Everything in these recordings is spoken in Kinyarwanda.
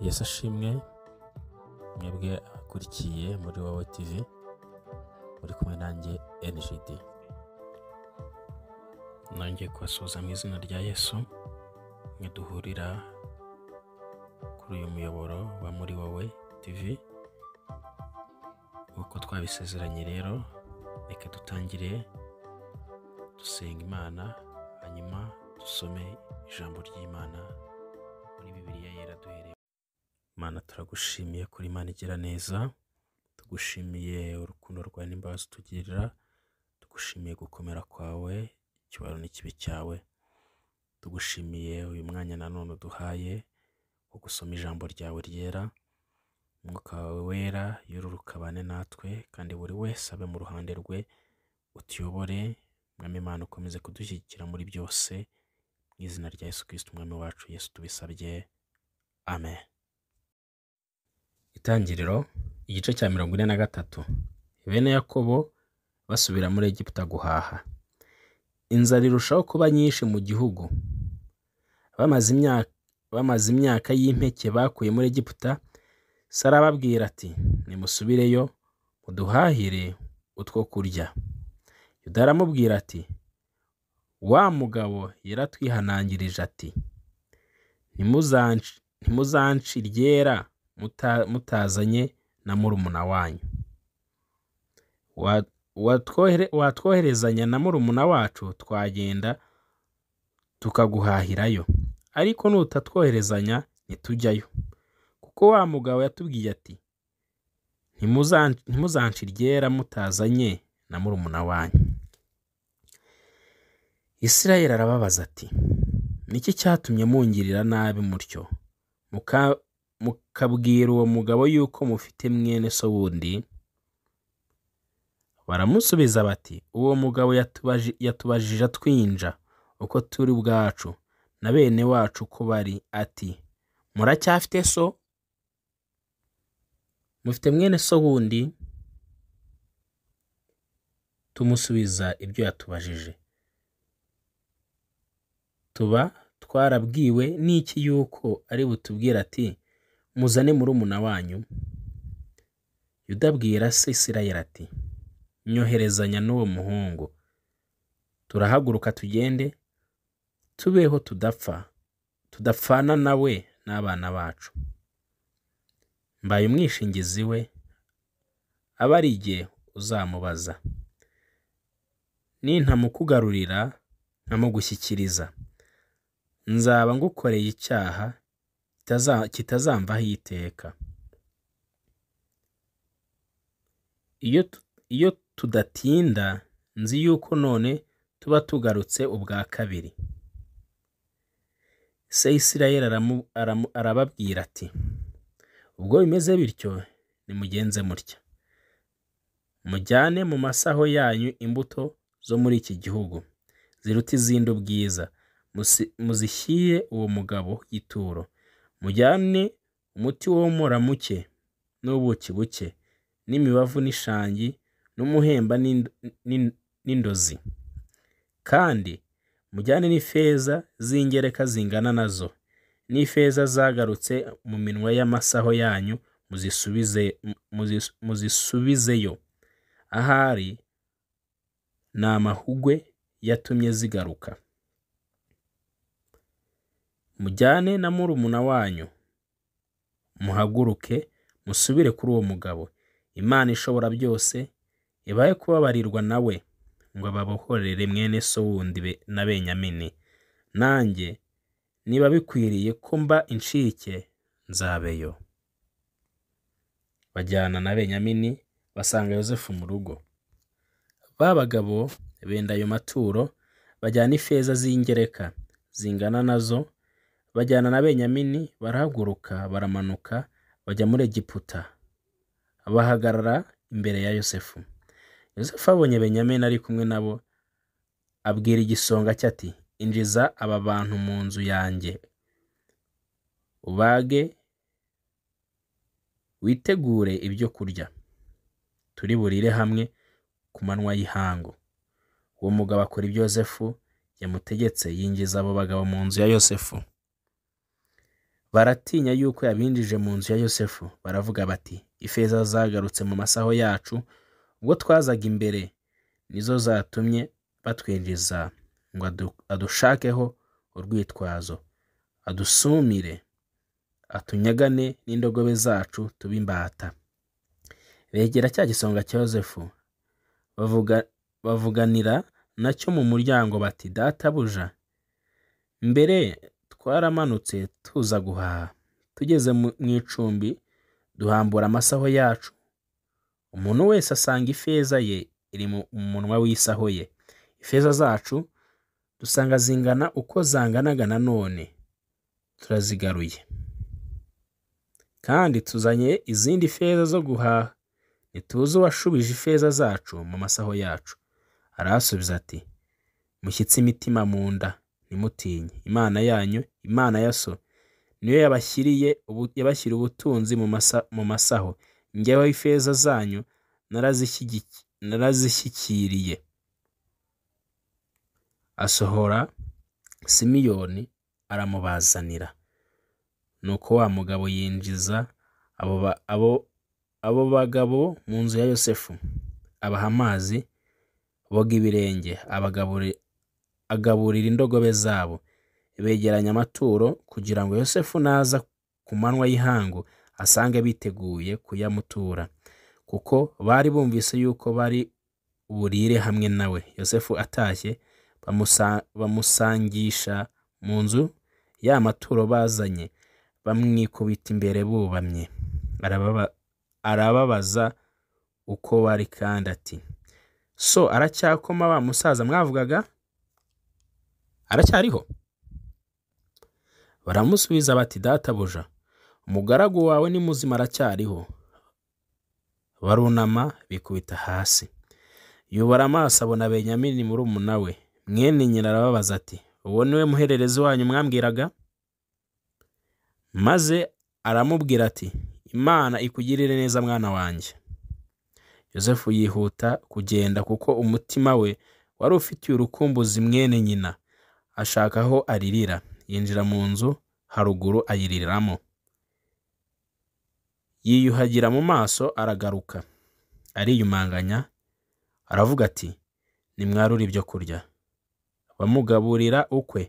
yesu ashimwe mwebwe akurikiye muri wowe tivi muri kumwe nanjye enijidi nanjye kubasuhuza mu izina rya yesu ntiduhurira kuri uyu muyoboro wa muri wowe tivi nk'uko twabisezeranye rero reka dutangire dusenga imana hanyuma dusome ijambo ry'imana Mana turagushimiye kuri Imana igira neza, tugushimiye urukundo rwa n’imbazi utugirira, tugushimiye gukomera kwawe, ikibaro n'ikibi cyawe, tugushimiye uyu mwanya nanone uduhaye wo gusoma ijambo ryawe ryera, umwuka wawe wera yururuka abane natwe kandi buri wese abe mu ruhande rwe, utuyobore mwami Mana ukomeze kudushyigikira muri byose, mu izina rya Yesu Kristo umwami wacu Yesu tubisabye, amen. Itangiriro igice cya mirongo ine na gatatu, bene Yakobo basubira muri Egiputa guhaha, inzara irushaho kuba nyinshi mu gihugu, bamaze imyaka y'impeke bakuye muri Egiputa, Sara ababwira ati nimusubireyo muduhahire utwo kurya, Yuda aramubwira ati wa mugabo yaratwihanangirije ati ntimuzance ryera mutazanye na murumuna wanyu watwoherezanya na murumuna wacu twagenda tukaguhahirayo ariko nutatwoherezanya ntitujyayo kuko wa mugabo yatubwiye ati ntimuzanshi ryera mutazanye na murumuna wanyu isirayeli arababaza ati niki cyatumye mungirira nabi mutyo mukabwira uwo mugabo yuko mufite mwene so wundi baramusubiza bati uwo mugabo yatubajije atwinja uko turi ubwacu na bene wacu uko bari ati muracyafite so mufite mwene so wundi tumusubiza ibyo yatubajije tuba twarabwiwe n'iki yuko ari butubwira ati muzane murumuna wanyu yuda abwira se isirayeli ati nyoherezanya n'uwo muhungu turahaguruka tugende tubeho tudapfa tudapfana na we n'abana bacu mbaye umwishingizi we aba ari igihe uzamubaza nintamukugarurira nkamugushyikiriza nzaba ngukoreye icyaha kitazamvaho iteka iyo iyo tudatinda nzi yuko none tuba tugarutse ubwa kabiri se isirayeli arababwira ati ubwo bimeze bityo nimugenze mutya mujyane mu masaho yanyu imbuto zo muri iki gihugu ziruta izindi ubwiza muzishyire uwo mugabo y'ituro mujyane umuti womora muke n'ubuki buke, n'imibavu n'ishangi n'umuhemba n'indozi, kandi mujyane n'ifeza z'ingereka zingana na zo, n'ifeza zagarutse mu minwa y'amasaho yanyu muzisubizeyo, ahari ni amahugwe yatumye zigaruka. mujyane na murumuna wanyu muhaguruke musubire kuri uwo mugabo imana ishobora byose ibaye kubabarirwa nawe ngo ababohorere mwene so wundi na benyamini nanjye niba bikwiriye ko mba incike nzabeyo bajyana na benyamini basanga yosefu mu rugo ba bagabo benda ayo maturo bajyana ifeza z'ingereka zingana nazo bajyana na benyamini barahaguruka baramanuka bajya muri egiputa bahagarara imbere ya yosefu yosefu abonye benyamini ari kumwe nabo abwira igisonga cye ati injiza aba bantu mu nzu yanjye ubage witegure ibyo kurya turi burire hamwe ku manywa y’ihango uwo mugabo akora ibyo yosefu yamutegetse yinjiza abo bagabo mu nzu ya yosefu baratinya yuko yampindije mu nzu ya yosefu baravuga bati ifeza zagarutse mu masaho yacu ubwo twazaga imbere nizo zatumye batwinjiza ngo adushakeho urwitwazo adusumire atunyagane n'indogobe zacu tube imbata begera cya gisonga cya yosefu bavuganira nacyo mu muryango bati databuja mbere twaramanutse tuza guhaha tugeze mu icumbi duhambura amasaho yacu umuntu wese asanga ifeza ye iri mu munwa w'isaho ye ifeza zacu dusanga zingana uko zanganaga nanone turazigaruye kandi tuzanye izindi feza zo guhaha ntituzi uwashubije ifeza zacu mu masaho yacu arasubiza ati mushyitse imitima mu nda ntimutinye imana yanyu imana ya so niyo yabashyiriye yabashyira ubutunzi mu masaho njyeho ifeza zanyu narazishyikiriye asohora simiyoni aramubazanira nuko wa mugabo yinjiza abo abo abo bagabo mu nzu ya yosefu abaha amazi boga ibirenge agaburira indogobe zabo begeranya amaturo kugira ngo yosefu naza ku manwa y'ihangu asange biteguye kuyamutura kuko bari bumvise yuko bari burire hamwe nawe yosefu atashye bamusangisha mu nzu ya maturo bazanye bamwikubita imbere bubamye arababaza uko bari kandi ati so aracyakoma wa musaza mwavugaga aracyariho baramusubiza bati databuja umugaragu wawe ni muzima aracyariho barunama bikubita hasi yubara amaso abona benyamini murumuna we mwene nyina arababaza ati uwo niwe muhererezi wanyu mwambwiraga maze aramubwira ati imana ikugirire neza mwana wanjye yosefu yihuta kugenda kuko umutima we wari ufitiye urukumbuzi mwene nyina ashaka aho aririra yinjira mu nzu haruguru ayiririramo yiyuhagira mu maso aragaruka ariyumanganya aravuga ati nimwarure ibyo kurya bamugaburira ukwe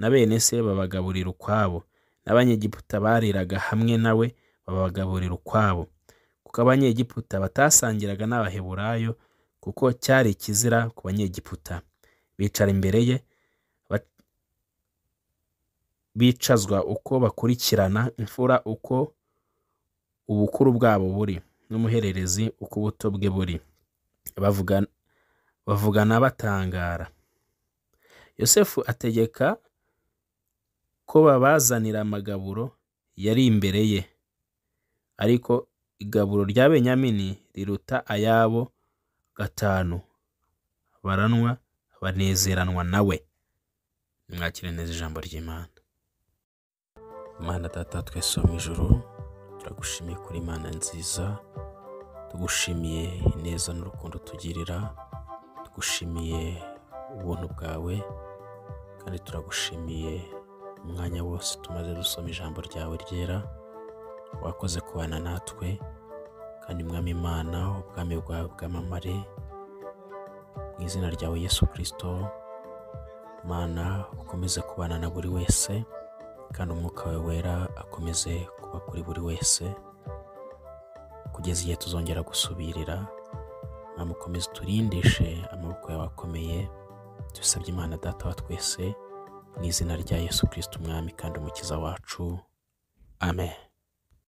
na bene se babagaburira ukwabo n'abanyegiputa bariraga hamwe nawe babagaburira ukwabo kuko abanyegiputa batasangiraga n'abaheburayo kuko cyari ikizira ku banyegiputa bicara imbere ye bicazwa uko bakurikirana imfura uko ubukuru bwabo buri n'umuhererezi uko ubuto bwe buri bavugana batangara yosefu ategeka ko babazanira amagaburo yari imbere ye ariko igaburo rya benyamini riruta ayabo gatanu baranwa banezeranwa nawe mwakire neza ijambo ry'imana Mana data twese wo mu ijoro turagushimiye kuri Imana nziza tugushimiye ineza n'urukundo tugirira tugushimiye ubuntu bwawe kandi turagushimiye umwanya wose tumaze dusoma ijambo ryawe ryera wakoze kubana natwe kandi mwami Imana ubwami bwawe bwamamare mu izina ryawe Yesu Kristo Mana ukomeze kubana na buri wese kandi umwuka we wera akomeze kuba kuri buri wese kugeza igihe tuzongera gusubirira mwami turindishe amaboko yawe akomeye tubisabye imana data wa twese mu izina rya yesu kirisiti umwami kandi umukiza wacu amen